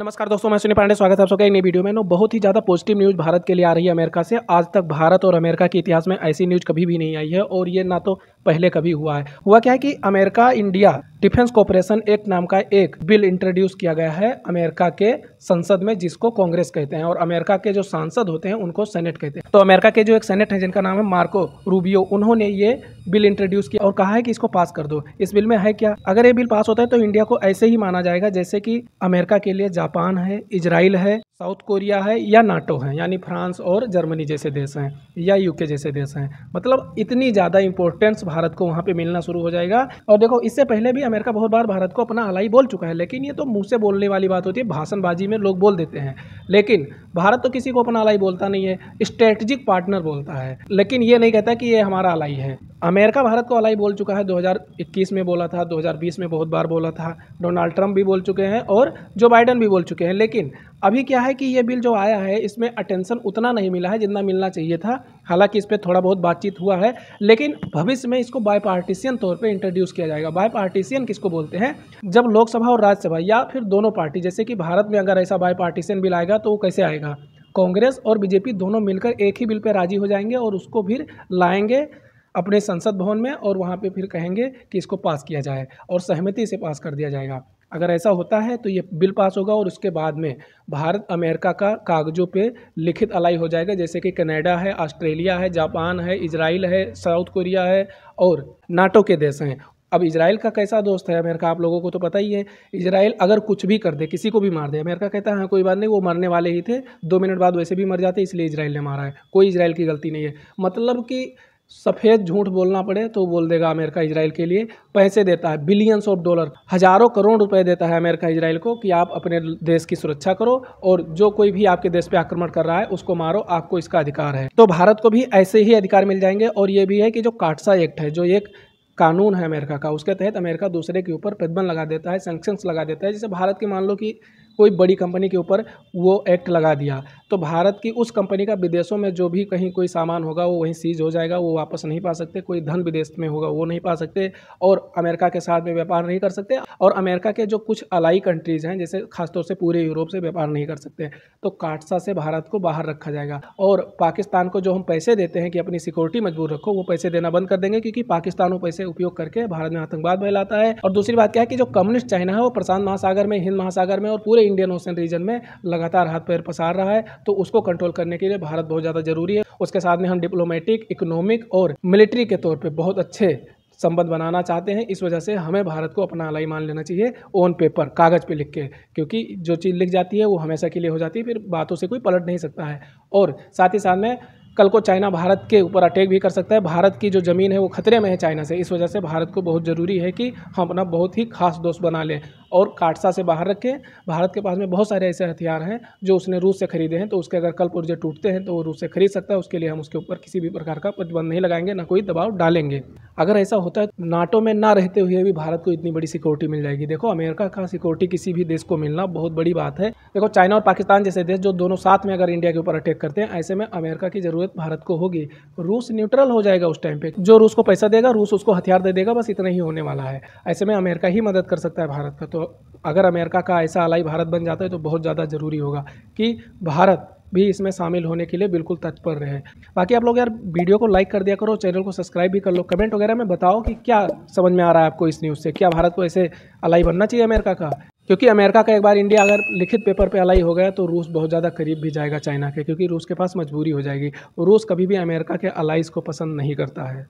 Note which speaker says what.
Speaker 1: नमस्कार दोस्तों मैं सुनी पांडे स्वागत है आप सबका एक नई वीडियो में नो बहुत ही ज़्यादा पॉजिटिव न्यूज़ भारत के लिए आ रही है अमेरिका से आज तक भारत और अमेरिका के इतिहास में ऐसी न्यूज़ कभी भी नहीं आई है और ये ना तो पहले कभी हुआ है हुआ क्या है कि America India defence cooperation act नाम का एक बिल इंट्रोड्यूस किया गया है अमेरिका के संसद में जिसको कांग्रेस कहते हैं और अमेरिका के जो सांसद होते हैं उनको सेनेट कहते हैं तो अमेरिका के जो एक सेनेट है जिनका नाम है मार्को रूबियो उन्होंने ये बिल इंट्रोड्यूस किया और कहा है कि इसको पास कर दो इस बिल में है क्या अगर ये बिल पास होता है तो इंडिया को ऐसे ही माना जाएगा जैसे कि अमेरिका के लिए जापान है इजराइल है साउथ कोरिया है या नाटो है यानी फ्रांस और जर्मनी जैसे देश हैं या यूके जैसे देश हैं मतलब इतनी ज़्यादा इंपॉर्टेंस भारत को वहाँ पे मिलना शुरू हो जाएगा और देखो इससे पहले भी अमेरिका बहुत बार भारत को अपना अलाई बोल चुका है लेकिन ये तो मुँह से बोलने वाली बात होती है भाषणबाजी में लोग बोल देते हैं लेकिन भारत तो किसी को अपना अलाई बोलता नहीं है स्ट्रेटजिक पार्टनर बोलता है लेकिन ये नहीं कहता कि ये हमारा अलाई है अमेरिका भारत को अलाई बोल चुका है 2021 में बोला था 2020 में बहुत बार बोला था डोनाल्ड ट्रंप भी बोल चुके हैं और जो बाइडन भी बोल चुके हैं लेकिन अभी क्या है कि ये बिल जो आया है इसमें अटेंशन उतना नहीं मिला है जितना मिलना चाहिए था हालांकि इस पर थोड़ा बहुत बातचीत हुआ है लेकिन भविष्य में इसको बाय तौर पे इंट्रोड्यूस किया जाएगा बाय किसको बोलते हैं जब लोकसभा और राज्यसभा या फिर दोनों पार्टी जैसे कि भारत में अगर ऐसा बाय पार्टीसियन बिल आएगा तो वो कैसे आएगा कांग्रेस और बीजेपी दोनों मिलकर एक ही बिल पर राजी हो जाएंगे और उसको फिर लाएंगे अपने संसद भवन में और वहाँ पे फिर कहेंगे कि इसको पास किया जाए और सहमति से पास कर दिया जाएगा अगर ऐसा होता है तो ये बिल पास होगा और उसके बाद में भारत अमेरिका का कागज़ों पे लिखित अलाई हो जाएगा जैसे कि कनाडा है ऑस्ट्रेलिया है जापान है इज़राइल है साउथ कोरिया है और नाटो के देश हैं अब इसराइल का कैसा दोस्त है अमेरिका आप लोगों को तो पता ही है इसराइल अगर कुछ भी कर दे किसी को भी मार दे अमेरिका कहता है हाँ कोई बात नहीं वो मरने वाले ही थे दो मिनट बाद वैसे भी मर जाते इसलिए इसराइल ने मारा है कोई इसराइल की गलती नहीं है मतलब कि सफ़ेद झूठ बोलना पड़े तो बोल देगा अमेरिका इसराइल के लिए पैसे देता है बिलियंस ऑफ डॉलर हज़ारों करोड़ रुपए देता है अमेरिका इसराइल को कि आप अपने देश की सुरक्षा करो और जो कोई भी आपके देश पे आक्रमण कर रहा है उसको मारो आपको इसका अधिकार है तो भारत को भी ऐसे ही अधिकार मिल जाएंगे और ये भी है कि जो काटसा एक्ट है जो एक कानून है अमेरिका का उसके तहत अमेरिका दूसरे के ऊपर प्रतिबंध लगा देता है सेंक्शंस लगा देता है जैसे भारत की मान लो कि कोई बड़ी कंपनी के ऊपर वो एक्ट लगा दिया तो भारत की उस कंपनी का विदेशों में जो भी कहीं कोई सामान होगा वो वहीं सीज हो जाएगा वो वापस नहीं पा सकते कोई धन विदेश में होगा वो नहीं पा सकते और अमेरिका के साथ में व्यापार नहीं कर सकते और अमेरिका के जो कुछ अलाई कंट्रीज़ हैं जैसे खासतौर से पूरे यूरोप से व्यापार नहीं कर सकते तो काटसा से भारत को बाहर रखा जाएगा और पाकिस्तान को जो हम पैसे देते हैं कि अपनी सिक्योरिटी मजबूर रखो वो पैसे देना बंद कर देंगे क्योंकि पाकिस्तान वो पैसे उपयोग करके भारत में आतंकवाद फैलाता है और दूसरी बात क्या है कि जो कम्युनिस्ट चाइना है वो प्रशांत महासागर में हिंद महासागर में और पूरे इंडियन ओशन रीजन में लगातार हाथ पैर पसार रहा है तो उसको कंट्रोल करने के लिए भारत बहुत ज़्यादा जरूरी है उसके साथ में हम डिप्लोमेटिक इकोनॉमिक और मिलिट्री के तौर पर बहुत अच्छे संबंध बनाना चाहते हैं इस वजह से हमें भारत को अपना अलाई मान लेना चाहिए ऑन पेपर कागज़ पे लिख के क्योंकि जो चीज़ लिख जाती है वो हमेशा के लिए हो जाती है फिर बातों से कोई पलट नहीं सकता है और साथ ही साथ में कल को चाइना भारत के ऊपर अटैक भी कर सकता है भारत की जो ज़मीन है वो खतरे में है चाइना से इस वजह से भारत को बहुत ज़रूरी है कि हम अपना बहुत ही खास दोस्त बना लें और काटसा से बाहर रखें भारत के पास में बहुत सारे ऐसे हथियार हैं जो उसने रूस से खरीदे हैं तो उसके अगर कल पुर्जे टूटते हैं तो वो रूस से खरीद सकता है उसके लिए हम उसके ऊपर किसी भी प्रकार का प्रतिबंध नहीं लगाएंगे ना कोई दबाव डालेंगे अगर ऐसा होता है तो नाटो में ना रहते हुए भी भारत को इतनी बड़ी सिक्योरिटी मिल जाएगी देखो अमेरिका का सिक्योरिटी किसी भी देश को मिलना बहुत बड़ी बात है देखो चाइना और पाकिस्तान जैसे देश जो दोनों साथ में अगर इंडिया के ऊपर अटैक करते हैं ऐसे में अमेरिका की ज़रूरत भारत को होगी रूस न्यूट्रल हो जाएगा उस टाइम पे जो रूस को पैसा देगा रूस उसको हथियार दे देगा बस इतना ही होने वाला है ऐसे में अमेरिका ही मदद कर सकता है भारत का तो तो अगर अमेरिका का ऐसा अलाई भारत बन जाता है तो बहुत ज़्यादा ज़रूरी होगा कि भारत भी इसमें शामिल होने के लिए बिल्कुल तत्पर रहे बाकी आप लोग यार वीडियो को लाइक कर दिया करो चैनल को सब्सक्राइब भी कर लो कमेंट वगैरह में बताओ कि क्या समझ में आ रहा है आपको इस न्यूज़ से क्या भारत को ऐसे अलाई बनना चाहिए अमेरिका का क्योंकि अमेरिका का एक बार इंडिया अगर लिखित पेपर पे अलाई हो गया तो रूस बहुत ज़्यादा करीब भी जाएगा चाइना के क्योंकि रूस के पास मजबूरी हो जाएगी रूस कभी भी अमेरिका के अलाइज को पसंद नहीं करता है